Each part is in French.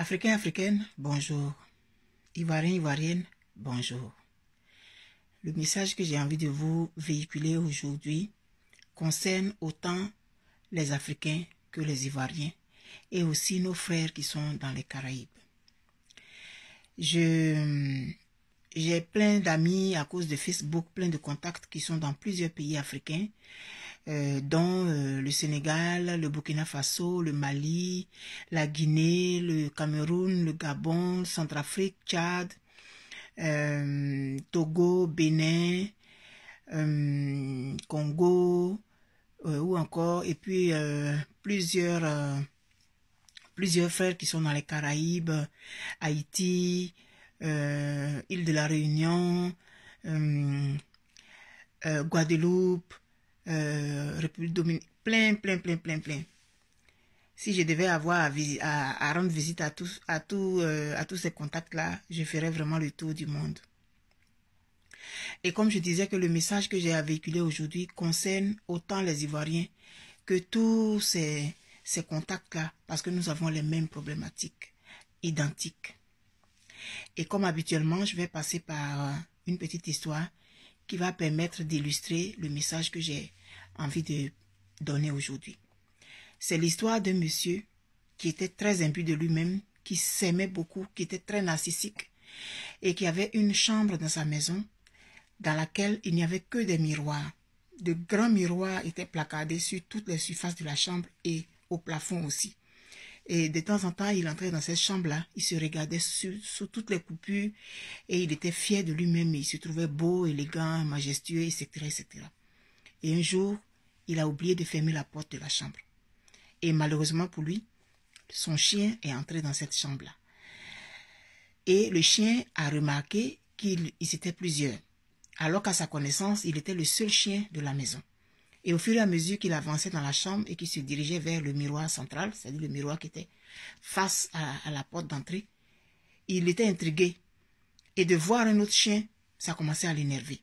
Africains, africaines, bonjour. Ivoiriens, ivoiriennes, bonjour. Le message que j'ai envie de vous véhiculer aujourd'hui concerne autant les Africains que les Ivoiriens et aussi nos frères qui sont dans les Caraïbes. j'ai plein d'amis à cause de Facebook, plein de contacts qui sont dans plusieurs pays africains dont euh, dans euh, le Sénégal, le Burkina Faso, le Mali, la Guinée, le Cameroun, le Gabon, Centrafrique, Tchad, euh, Togo, Bénin, Congo, ou encore, et puis plusieurs, plusieurs frères qui sont dans les Caraïbes, Haïti, île de la Réunion, Guadeloupe, euh, République dominicaine, plein, plein, plein, plein, plein. Si je devais avoir à, rendre visite à tous, à, euh, à tous ces contacts-là, je ferais vraiment le tour du monde. Et comme je disais que le message que j'ai à véhiculer aujourd'hui concerne autant les Ivoiriens que tous ces, ces contacts-là, parce que nous avons les mêmes problématiques identiques. Et comme habituellement, je vais passer par une petite histoire qui va permettre d'illustrer le message que j'ai envie de donner aujourd'hui. C'est l'histoire d'un monsieur qui était très imbu de lui-même, qui s'aimait beaucoup, qui était très narcissique et qui avait une chambre dans sa maison dans laquelle il n'y avait que des miroirs. De grands miroirs étaient placardés sur toutes les surfaces de la chambre et au plafond aussi. Et de temps en temps, il entrait dans cette chambre-là, il se regardait sous, toutes les coupures et il était fier de lui-même. Il se trouvait beau, élégant, majestueux, etc., etc. Et un jour, il a oublié de fermer la porte de la chambre. Et malheureusement pour lui, son chien est entré dans cette chambre-là. Et le chien a remarqué y s'était plusieurs, alors qu'à sa connaissance, il était le seul chien de la maison. Et au fur et à mesure qu'il avançait dans la chambre et qu'il se dirigeait vers le miroir central, c'est-à-dire le miroir qui était face à, à la porte d'entrée, il était intrigué. Et de voir un autre chien, ça commençait à l'énerver.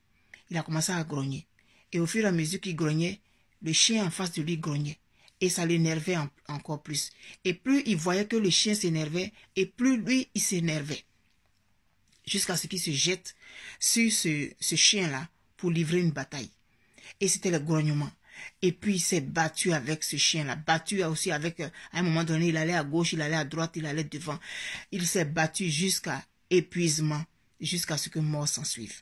Il a commencé à grogner. Et au fur et à mesure qu'il grognait, le chien en face de lui grognait. Et ça l'énervait encore plus. Et plus il voyait que le chien s'énervait, et plus lui, il s'énervait. Jusqu'à ce qu'il se jette sur ce, chien-là pour livrer une bataille. Et c'était le grognement. Et puis il s'est battu avec ce chien-là, battu aussi avec, euh, à un moment donné, il allait à gauche, il allait à droite, il allait devant. Il s'est battu jusqu'à épuisement, jusqu'à ce que mort s'en suive.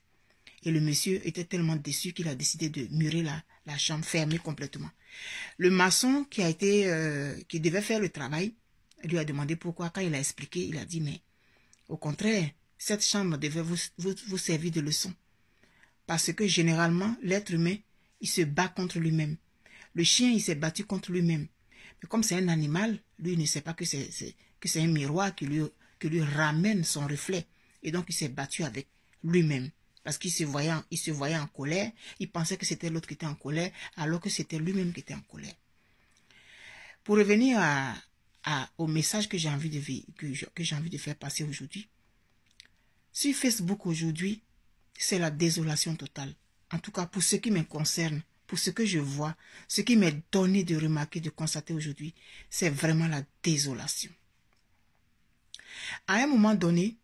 Et le monsieur était tellement déçu qu'il a décidé de murer là la chambre fermée complètement. Le maçon qui a été, euh, qui devait faire le travail, lui a demandé pourquoi. Quand il a expliqué, il a dit mais au contraire, cette chambre devait vous, servir de leçon. Parce que généralement, l'être humain, il se bat contre lui-même. Le chien, il s'est battu contre lui-même. Mais comme c'est un animal, lui, il ne sait pas que c'est un miroir qui lui, qui lui ramène son reflet. Et donc, il s'est battu avec lui-même. Parce qu'il se voyait, il se voyait en colère. Il pensait que c'était l'autre qui était en colère, alors que c'était lui-même qui était en colère. Pour revenir au message que j'ai envie de faire passer aujourd'hui. Sur Facebook aujourd'hui, c'est la désolation totale. En tout cas, pour ce qui me concerne, pour ce que je vois, ce qui m'est donné de remarquer, de constater aujourd'hui, c'est vraiment la désolation. À un moment donné,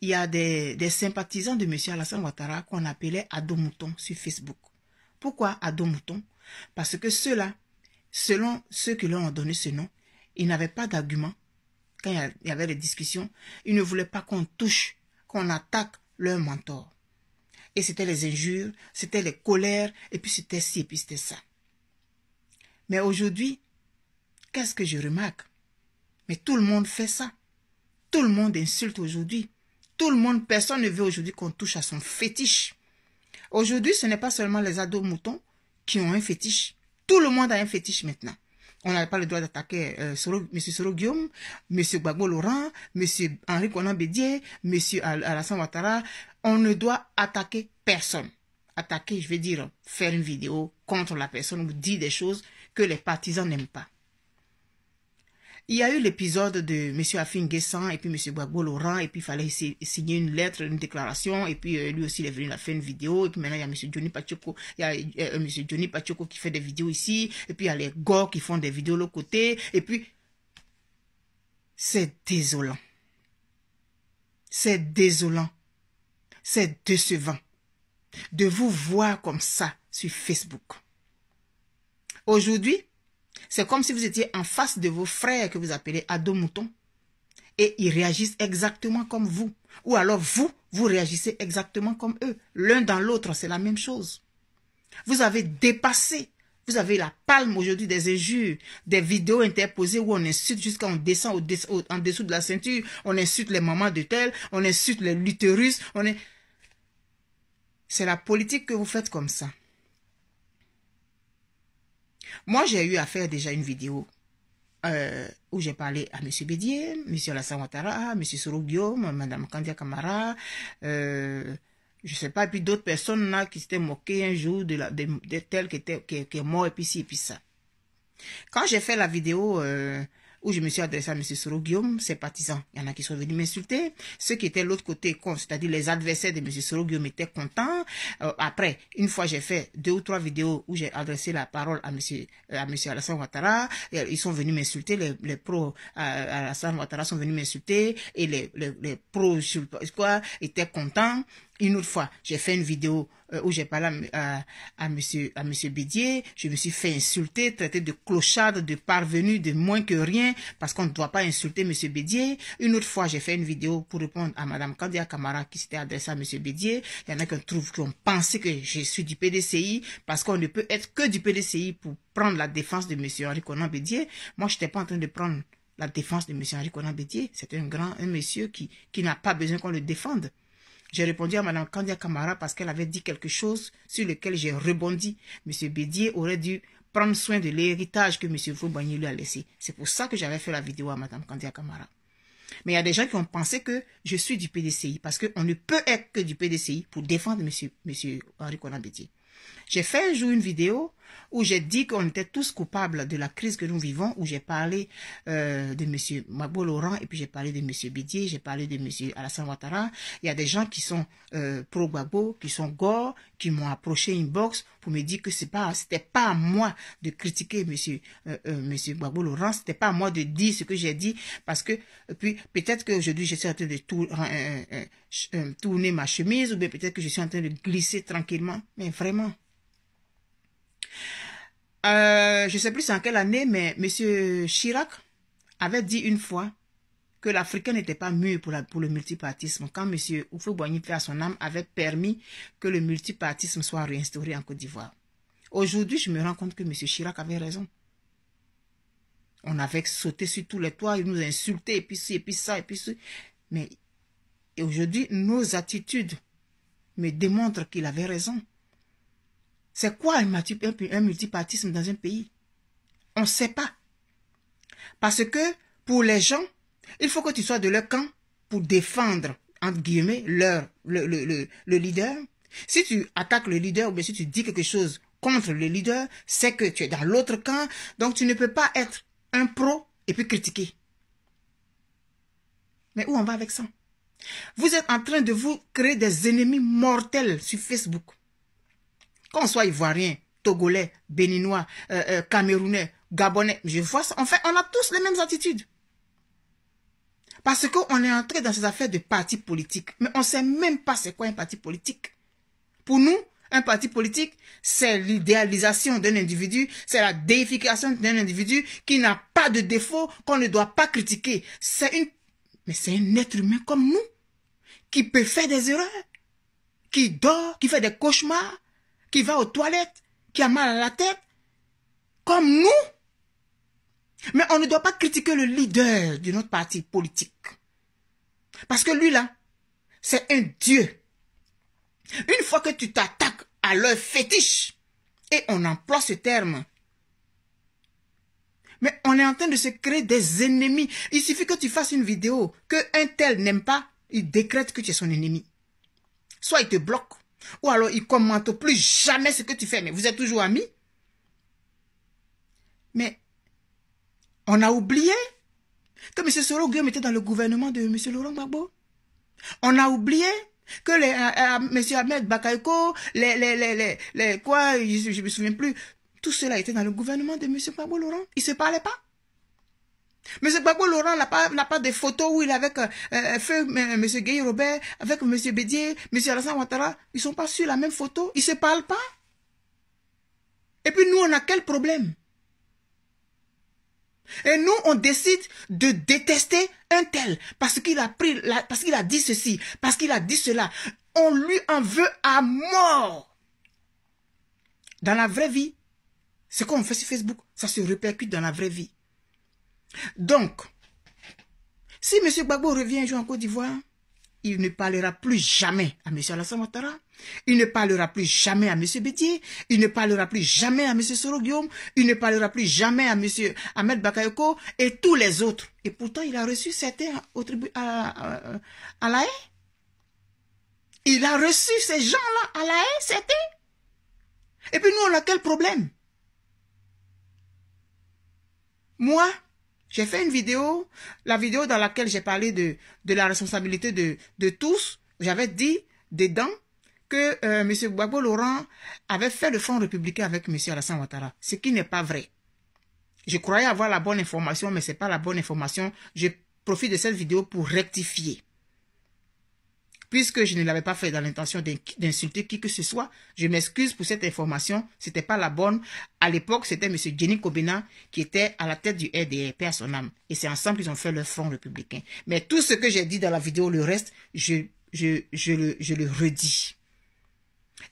il y a des, sympathisants de M. Alassane Ouattara qu'on appelait Mouton sur Facebook. Pourquoi Mouton Parce que ceux-là, selon ceux qui leur ont donné ce nom, ils n'avaient pas d'argument quand il y avait des discussions. Ils ne voulaient pas qu'on touche, qu'on attaque leur mentor. Et c'était les injures, c'était les colères, et puis c'était ci, et puis c'était ça. Mais aujourd'hui, qu'est-ce que je remarque Mais tout le monde fait ça. Tout le monde insulte aujourd'hui. Tout le monde, personne ne veut aujourd'hui qu'on touche à son fétiche. Aujourd'hui, ce n'est pas seulement les ados moutons qui ont un fétiche. Tout le monde a un fétiche maintenant. On n'a pas le droit d'attaquer euh, Soro, M. Soro Guillaume, M. Gbagbo Laurent, M. Henri Conan Bédier, M. Alassane Ouattara. On ne doit attaquer personne. Attaquer, je veux dire, faire une vidéo contre la personne ou dire des choses que les partisans n'aiment pas. Il y a eu l'épisode de M. Afin et puis M. Gbagbo Laurent, et puis il fallait signer une lettre, une déclaration, et puis euh, lui aussi il est venu, il a une vidéo, et puis maintenant il y a M. Johnny Pacheco, il y a euh, Johnny Pacheco qui fait des vidéos ici, et puis il y a les gars qui font des vidéos de l'autre côté, et puis c'est désolant. C'est désolant. C'est décevant de vous voir comme ça sur Facebook. Aujourd'hui, c'est comme si vous étiez en face de vos frères que vous appelez à moutons. Et ils réagissent exactement comme vous. Ou alors vous, vous réagissez exactement comme eux. L'un dans l'autre, c'est la même chose. Vous avez dépassé. Vous avez la palme aujourd'hui des injures, des vidéos interposées où on insulte jusqu'à on descend au en dessous de la ceinture, on insulte les mamans de tel, on insulte les l'utérus, on est... C'est la politique que vous faites comme ça. Moi, j'ai eu à faire déjà une vidéo euh, où j'ai parlé à M. Bédier, M. Alassane Ouattara, M. Soro Guillaume, Mme Kandia Kamara, je euh, je sais pas, et puis d'autres personnes là qui s'étaient moquées un jour de, la, de, tel qui, est mort, et puis ci, et puis ça. Quand j'ai fait la vidéo euh, où je me suis adressé à M. Soro Guillaume, ses partisans. Il y en a qui sont venus m'insulter. Ceux qui étaient de l'autre côté, c'est-à-dire les adversaires de M. Soro Guillaume, étaient contents. Euh, après, une fois, j'ai fait deux ou trois vidéos où j'ai adressé la parole à M. À Alassane Ouattara. ils sont venus m'insulter. Les, pros à euh, Alassane Ouattara sont venus m'insulter. Et les, les, quoi, étaient contents. Une autre fois, j'ai fait une vidéo euh, où j'ai parlé à, M. monsieur, à monsieur Bédier. Je me suis fait insulter, traiter de clochard, de parvenu, de moins que rien, parce qu'on ne doit pas insulter monsieur Bédier. Une autre fois, j'ai fait une vidéo pour répondre à madame Candia Camara qui s'était adressée à monsieur Bédier. Il y en a qui trouvent, ont pensé que je suis du PDCI, parce qu'on ne peut être que du PDCI pour prendre la défense de monsieur Henri Conan Bédier. Moi, je n'étais pas en train de prendre la défense de M. Henri Conan Bédier. C'est un grand, un monsieur qui n'a pas besoin qu'on le défende. J'ai répondu à Mme Candia Kamara parce qu'elle avait dit quelque chose sur lequel j'ai rebondi. M. Bédier aurait dû prendre soin de l'héritage que M. Foubani lui a laissé. C'est pour ça que j'avais fait la vidéo à Mme Candia Kamara. Mais il y a des gens qui ont pensé que je suis du PDCI parce qu'on ne peut être que du PDCI pour défendre M. Henri Conan Bédier. J'ai fait un jour une vidéo où j'ai dit qu'on était tous coupables de la crise que nous vivons, où j'ai parlé euh, de M. Mabo Laurent, et puis j'ai parlé de M. Bidier, j'ai parlé de M. Alassane Ouattara. Il y a des gens qui sont euh, pro babo qui sont gore, qui m'ont approché une box pour me dire que ce n'était pas, à moi de critiquer M. Euh, euh Laurent, ce n'était pas à moi de dire ce que j'ai dit, parce que puis peut-être qu'aujourd'hui, je suis en train de tourner ma chemise, ou bien peut-être que je suis en train de glisser tranquillement, mais vraiment. Euh, je ne sais plus en quelle année, mais M. Chirac avait dit une fois que l'Africain n'était pas mûr pour, le multipartisme, quand M. Oufou Boigny, à son âme, avait permis que le multipartisme soit réinstauré en Côte d'Ivoire. Aujourd'hui, je me rends compte que M. Chirac avait raison. On avait sauté sur tous les toits, il nous insultait, et puis ci, et puis ça, et puis ça. Mais aujourd'hui, nos attitudes me démontrent qu'il avait raison. C'est quoi un, multipartisme dans un pays On ne sait pas. Parce que pour les gens, il faut que tu sois de leur camp pour défendre, entre guillemets, leur, le, leader. Si tu attaques le leader ou bien si tu dis quelque chose contre le leader, c'est que tu es dans l'autre camp. Donc tu ne peux pas être un pro et puis critiquer. Mais où on va avec ça Vous êtes en train de vous créer des ennemis mortels sur Facebook qu'on soit ivoirien, togolais, béninois, euh, euh, camerounais, gabonais, je vois ça. Enfin, on a tous les mêmes attitudes. Parce qu'on est entré dans ces affaires de partis politiques. Mais on ne sait même pas c'est quoi un parti politique. Pour nous, un parti politique, c'est l'idéalisation d'un individu, c'est la déification d'un individu qui n'a pas de défaut, qu'on ne doit pas critiquer. C'est une, mais c'est un être humain comme nous, qui peut faire des erreurs, qui dort, qui fait des cauchemars, qui va aux toilettes, qui a mal à la tête, comme nous. Mais on ne doit pas critiquer le leader de notre parti politique. Parce que lui, là, c'est un dieu. Une fois que tu t'attaques à leur fétiche, et on emploie ce terme, mais on est en train de se créer des ennemis. Il suffit que tu fasses une vidéo que un tel n'aime pas, il décrète que tu es son ennemi. Soit il te bloque, ou alors il commente plus jamais ce que tu fais, mais vous êtes toujours amis. Mais on a oublié que M. Soro Guillaume était dans le gouvernement de M. Laurent Gbagbo. On a oublié que euh, euh, M. Ahmed Bakayoko, les, quoi, je ne me souviens plus, tout cela était dans le gouvernement de M. Gbagbo Laurent. Il ne se parlaient pas. M. Gbagbo Laurent n'a pas, pas, de photos où il est avec euh, euh, M. Gay Robert, avec M. Bédier, M. Alassane Ouattara. Ils ne sont pas sur la même photo. Ils ne se parlent pas. Et puis nous, on a quel problème et nous, on décide de détester un tel parce qu'il a pris, la, parce qu'il a dit ceci, parce qu'il a dit cela. On lui en veut à mort. Dans la vraie vie, ce qu'on fait sur Facebook, ça se répercute dans la vraie vie. Donc, si M. Babo revient jouer en Côte d'Ivoire, il ne parlera plus jamais à M. Alassane Ouattara, il ne parlera plus jamais à M. Bétier, il ne parlera plus jamais à M. Soro Guillaume, il ne parlera plus jamais à M. Ahmed Bakayoko et tous les autres. Et pourtant, il a reçu certains au à, la haie. Il a reçu ces gens-là à la haie, certains. Et puis nous, on a quel problème Moi, j'ai fait une vidéo, la vidéo dans laquelle j'ai parlé de, de la responsabilité de, de tous. J'avais dit dedans que euh, M. Gbagbo Laurent avait fait le fonds républicain avec M. Alassane Ouattara, ce qui n'est pas vrai. Je croyais avoir la bonne information, mais ce n'est pas la bonne information. Je profite de cette vidéo pour rectifier. Puisque je ne l'avais pas fait dans l'intention d'insulter qui que ce soit, je m'excuse pour cette information. C'était pas la bonne. À l'époque, c'était M. Jenny Kobina qui était à la tête du RDR, père son âme. Et c'est ensemble qu'ils ont fait leur front républicain. Mais tout ce que j'ai dit dans la vidéo, le reste, je, le, redis.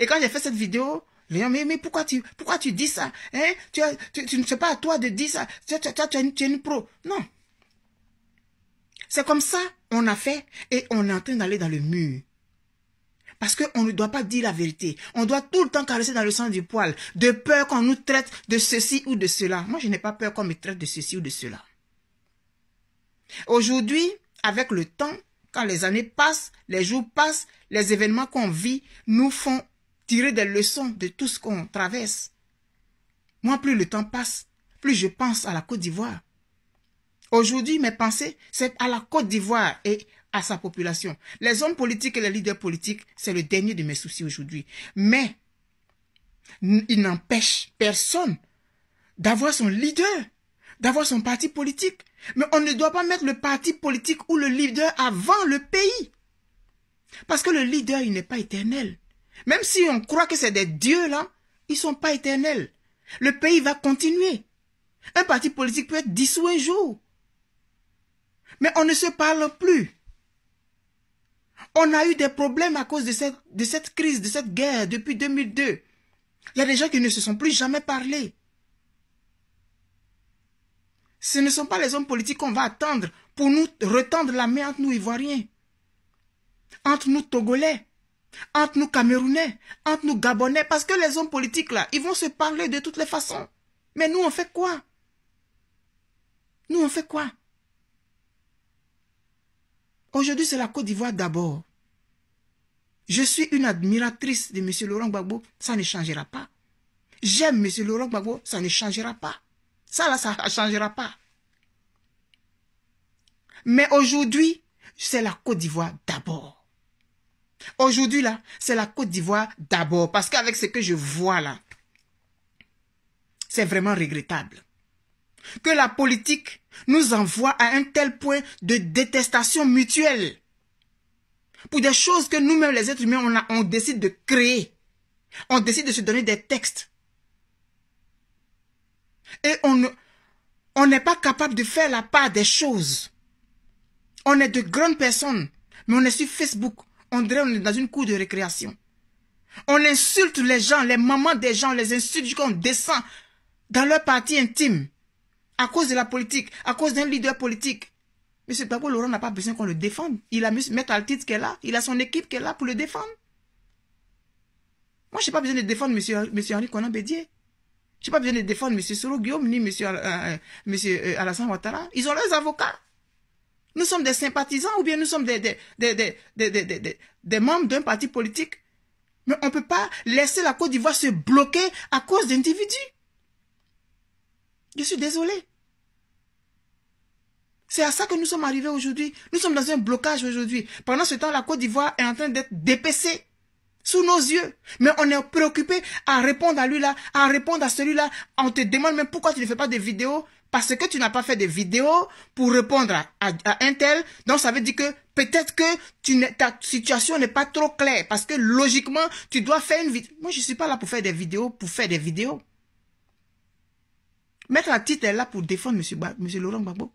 Et quand j'ai fait cette vidéo, Léon, mais, mais pourquoi tu, pourquoi tu dis ça hein? tu, ne sais pas à toi de dire ça. tu es une pro. Non. C'est comme ça on a fait et on est en train d'aller dans le mur. Parce qu'on ne doit pas dire la vérité. On doit tout le temps caresser dans le sang du poil, de peur qu'on nous traite de ceci ou de cela. Moi, je n'ai pas peur qu'on me traite de ceci ou de cela. Aujourd'hui, avec le temps, quand les années passent, les jours passent, les événements qu'on vit nous font tirer des leçons de tout ce qu'on traverse. Moi, plus le temps passe, plus je pense à la Côte d'Ivoire. Aujourd'hui, mes pensées, c'est à la Côte d'Ivoire et à sa population. Les hommes politiques et les leaders politiques, c'est le dernier de mes soucis aujourd'hui. Mais il n'empêche personne d'avoir son leader, d'avoir son parti politique. Mais on ne doit pas mettre le parti politique ou le leader avant le pays. Parce que le leader, il n'est pas éternel. Même si on croit que c'est des dieux là, ils sont pas éternels. Le pays va continuer. Un parti politique peut être dissous un jour. Mais on ne se parle plus. On a eu des problèmes à cause de cette, de cette crise, de cette guerre depuis 2002. Il y a des gens qui ne se sont plus jamais parlé. Ce ne sont pas les hommes politiques qu'on va attendre pour nous retendre la main entre nous Ivoiriens, entre nous Togolais, entre nous Camerounais, entre nous Gabonais, parce que les hommes politiques là, ils vont se parler de toutes les façons. Mais nous, on fait quoi Nous, on fait quoi Aujourd'hui, c'est la Côte d'Ivoire d'abord. Je suis une admiratrice de M. Laurent Gbagbo, ça ne changera pas. J'aime M. Laurent Gbagbo, ça ne changera pas. Ça, là, ça ne changera pas. Mais aujourd'hui, c'est la Côte d'Ivoire d'abord. Aujourd'hui, là, c'est la Côte d'Ivoire d'abord. Parce qu'avec ce que je vois, là, c'est vraiment regrettable que la politique nous envoie à un tel point de détestation mutuelle pour des choses que nous-mêmes, les êtres humains, on, décide de créer. On décide de se donner des textes. Et on, on n'est pas capable de faire la part des choses. On est de grandes personnes, mais on est sur Facebook. On dirait est dans une cour de récréation. On insulte les gens, les mamans des gens, on les insulte jusqu'à on descend dans leur partie intime à cause de la politique, à cause d'un leader politique. M. pourquoi Laurent n'a pas besoin qu'on le défende. Il a mis mettre le titre qu'elle a, il a son équipe qui est là pour le défendre. Moi, je n'ai pas besoin de défendre M. Monsieur, Henri Conan Bédier. Je n'ai pas besoin de défendre M. Soro Guillaume ni M. Monsieur, euh, euh, euh, Alassane Ouattara. Ils ont leurs avocats. Nous sommes des sympathisants ou bien nous sommes des, des, des membres d'un parti politique. Mais on ne peut pas laisser la Côte d'Ivoire se bloquer à cause d'individus. Je suis désolé. C'est à ça que nous sommes arrivés aujourd'hui. Nous sommes dans un blocage aujourd'hui. Pendant ce temps, la Côte d'Ivoire est en train d'être dépécée sous nos yeux. Mais on est préoccupé à répondre à lui-là, à répondre à celui-là. On te demande même pourquoi tu ne fais pas de vidéos. Parce que tu n'as pas fait de vidéos pour répondre à, un tel. Donc ça veut dire que peut-être que tu ta situation n'est pas trop claire. Parce que logiquement, tu dois faire une vidéo. Moi, je ne suis pas là pour faire des vidéos, pour faire des vidéos. Mettre la titre est là pour défendre M. Laurent Gbagbo.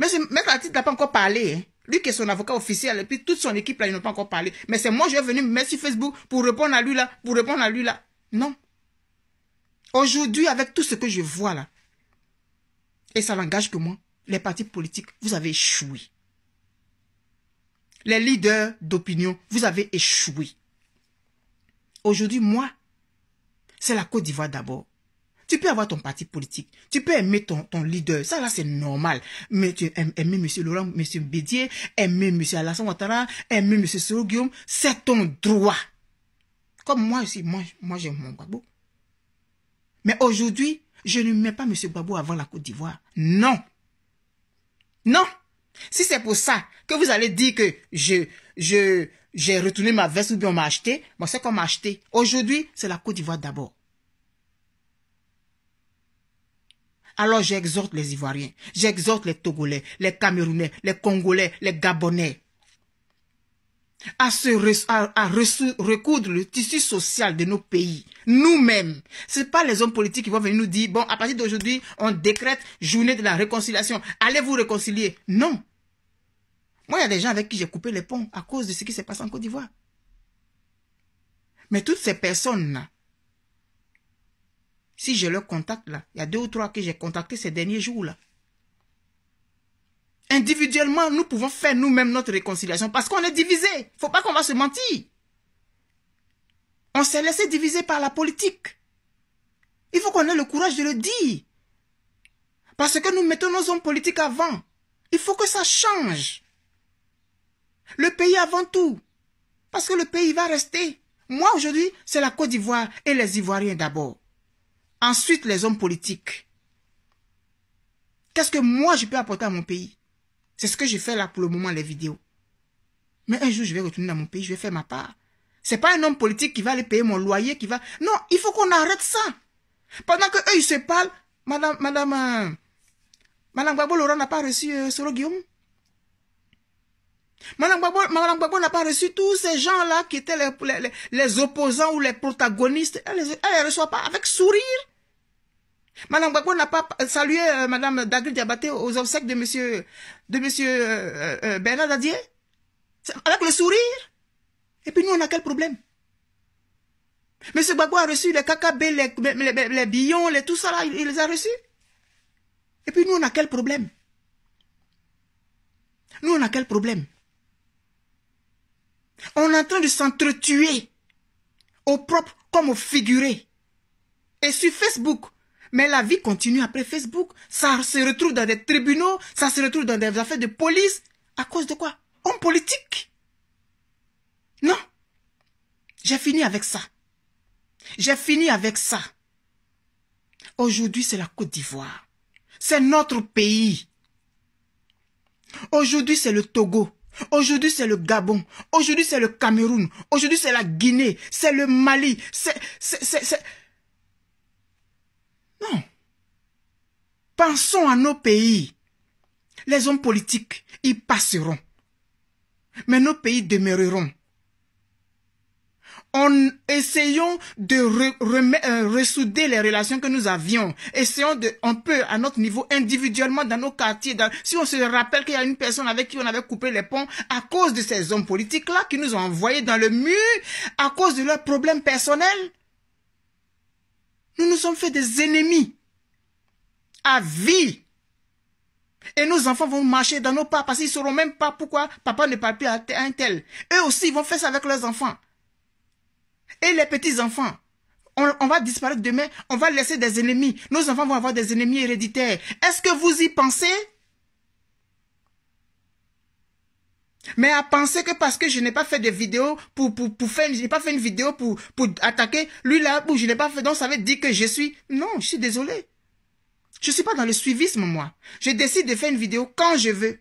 Mais mais titre n'a pas encore parlé. Hein. Lui qui est son avocat officiel, et puis toute son équipe là, ils n'ont pas encore parlé. Mais c'est moi, je vais venu, merci Facebook pour répondre à lui là, pour répondre à lui là. Non. Aujourd'hui, avec tout ce que je vois là, et ça l'engage que moi, les partis politiques, vous avez échoué. Les leaders d'opinion, vous avez échoué. Aujourd'hui, moi, c'est la Côte d'Ivoire d'abord. Tu peux avoir ton parti politique. Tu peux aimer ton, ton leader. Ça, là, c'est normal. Mais tu aimes, aimer M. Laurent, M. Bédier, aimer M. Alassane Ouattara, aimer M. Soro C'est ton droit. Comme moi aussi, moi, moi j'aime mon babou. Mais aujourd'hui, je ne mets pas M. Babou avant la Côte d'Ivoire. Non. Non. Si c'est pour ça que vous allez dire que je, je, j'ai retourné ma veste ou bien on m'a acheté, moi, c'est qu'on m'a acheté. Aujourd'hui, c'est la Côte d'Ivoire d'abord. Alors j'exhorte les Ivoiriens, j'exhorte les Togolais, les Camerounais, les Congolais, les Gabonais à, se recoudre le tissu social de nos pays, nous-mêmes. Ce pas les hommes politiques qui vont venir nous dire, bon, à partir d'aujourd'hui, on décrète journée de la réconciliation, allez vous réconcilier. Non. Moi, il y a des gens avec qui j'ai coupé les ponts à cause de ce qui s'est passé en Côte d'Ivoire. Mais toutes ces personnes si je le contacte là, il y a deux ou trois que j'ai contactés ces derniers jours là. Individuellement, nous pouvons faire nous-mêmes notre réconciliation parce qu'on est divisé. Il Faut pas qu'on va se mentir. On s'est laissé diviser par la politique. Il faut qu'on ait le courage de le dire. Parce que nous mettons nos hommes politiques avant. Il faut que ça change. Le pays avant tout. Parce que le pays va rester. Moi aujourd'hui, c'est la Côte d'Ivoire et les Ivoiriens d'abord. Ensuite, les hommes politiques. Qu'est-ce que moi je peux apporter à mon pays C'est ce que je fais là pour le moment, les vidéos. Mais un jour, je vais retourner dans mon pays, je vais faire ma part. C'est pas un homme politique qui va aller payer mon loyer, qui va... Non, il faut qu'on arrête ça. Pendant que eux, ils se parlent, madame, madame, euh, madame Laurent n'a pas reçu euh, Soro Guillaume. Madame Gbagbo, n'a pas reçu tous ces gens-là qui étaient les, les, opposants ou les protagonistes. Elle ne les reçoit pas avec sourire. Madame Gbagbo n'a pas salué euh, Madame Dagri Diabaté aux obsèques de Monsieur de Monsieur euh, euh, Bernard Adier avec le sourire. Et puis nous on a quel problème Monsieur Gbagbo a reçu les KKB, les, billons, tout ça là, il les a reçus. Et puis nous on a quel problème Nous on a quel problème On est en train de s'entretuer au propre comme au figuré. Et sur Facebook, mais la vie continue après Facebook. Ça se retrouve dans des tribunaux, ça se retrouve dans des affaires de police. À cause de quoi En politique. Non. J'ai fini avec ça. J'ai fini avec ça. Aujourd'hui, c'est la Côte d'Ivoire. C'est notre pays. Aujourd'hui, c'est le Togo. Aujourd'hui, c'est le Gabon. Aujourd'hui, c'est le Cameroun. Aujourd'hui, c'est la Guinée. C'est le Mali. c'est, non. Pensons à nos pays. Les hommes politiques y passeront. Mais nos pays demeureront. En essayons de euh, ressouder les relations que nous avions. Essayons de, on peut, à notre niveau, individuellement, dans nos quartiers, si on se rappelle qu'il y a une personne avec qui on avait coupé les ponts à cause de ces hommes politiques-là qui nous ont envoyés dans le mur, à cause de leurs problèmes personnels, nous nous sommes fait des ennemis à vie. Et nos enfants vont marcher dans nos pas parce qu'ils ne sauront même pas pourquoi papa ne parle plus à un tel. Eux aussi vont faire ça avec leurs enfants. Et les petits-enfants. on, va disparaître demain, on va laisser des ennemis. Nos enfants vont avoir des ennemis héréditaires. Est-ce que vous y pensez Mais à penser que parce que je n'ai pas fait de vidéo pour, pour, faire, je pas fait une vidéo pour, pour attaquer, lui là, où je n'ai pas fait, donc ça veut dire que je suis, non, je suis désolé. Je ne suis pas dans le suivisme, moi. Je décide de faire une vidéo quand je veux.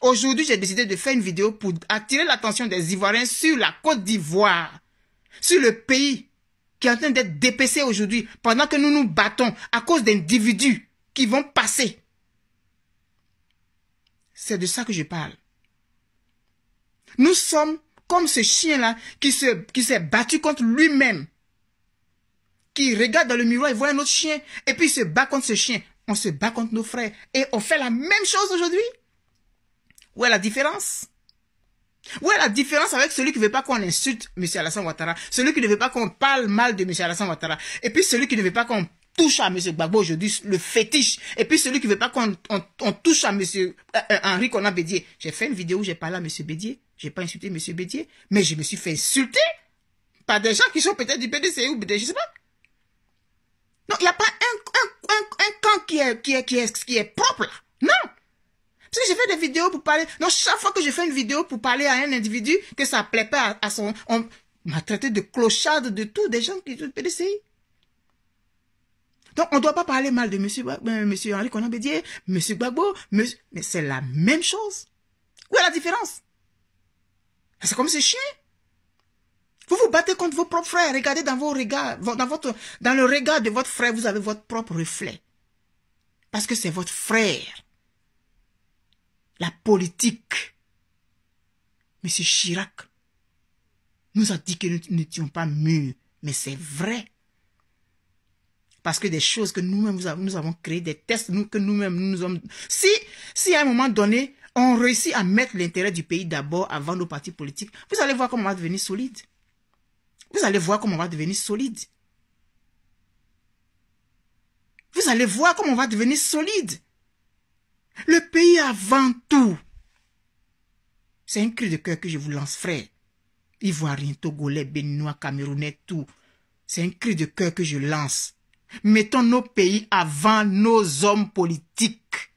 Aujourd'hui, j'ai décidé de faire une vidéo pour attirer l'attention des Ivoiriens sur la Côte d'Ivoire, sur le pays qui est en train d'être dépêché aujourd'hui, pendant que nous nous battons à cause d'individus qui vont passer. C'est de ça que je parle. Nous sommes comme ce chien-là qui s'est qui battu contre lui-même. Qui regarde dans le miroir et voit un autre chien. Et puis il se bat contre ce chien. On se bat contre nos frères. Et on fait la même chose aujourd'hui. Où est la différence où est la différence avec celui qui ne veut pas qu'on insulte M. Alassane Ouattara, celui qui ne veut pas qu'on parle mal de M. Alassane Ouattara, et puis celui qui ne veut pas qu'on touche à M. Gbagbo aujourd'hui, le fétiche, et puis celui qui ne veut pas qu'on touche à M. Euh, euh, Henri Conan Bédier. J'ai fait une vidéo où j'ai parlé à M. Bédier. J'ai pas insulté Monsieur Bédier, mais je me suis fait insulter par des gens qui sont peut-être du PDC ou des, je sais pas. Non, il n'y a pas un, un, un, camp qui est, qui est, qui est, propre, là. Non. Parce que je fais des vidéos pour parler. Non, chaque fois que je fais une vidéo pour parler à un individu, que ça plaît pas à, son... On m'a traité de clochard de tout, des gens qui sont du PDCI. Donc, on ne doit pas parler mal de M. Monsieur, euh, monsieur Henri Conan Bédier, M. Gbagbo, monsieur... mais c'est la même chose. Où est la différence c'est comme ces chiens. Vous vous battez contre vos propres frères. Regardez dans vos regards, dans votre, dans le regard de votre frère, vous avez votre propre reflet. Parce que c'est votre frère. La politique. Monsieur Chirac nous a dit que nous n'étions pas mûrs. Mais c'est vrai. Parce que des choses que nous-mêmes, nous avons, créées, des tests que nous-mêmes, nous sommes... Si, si à un moment donné, on réussit à mettre l'intérêt du pays d'abord avant nos partis politiques, vous allez voir comment on va devenir solide. Vous allez voir comment on va devenir solide. Vous allez voir comment on va devenir solide. Le pays avant tout. C'est un cri de cœur que je vous lance, frère. Ivoirien, Togolais, Béninois, Camerounais, tout. C'est un cri de cœur que je lance. Mettons nos pays avant nos hommes politiques.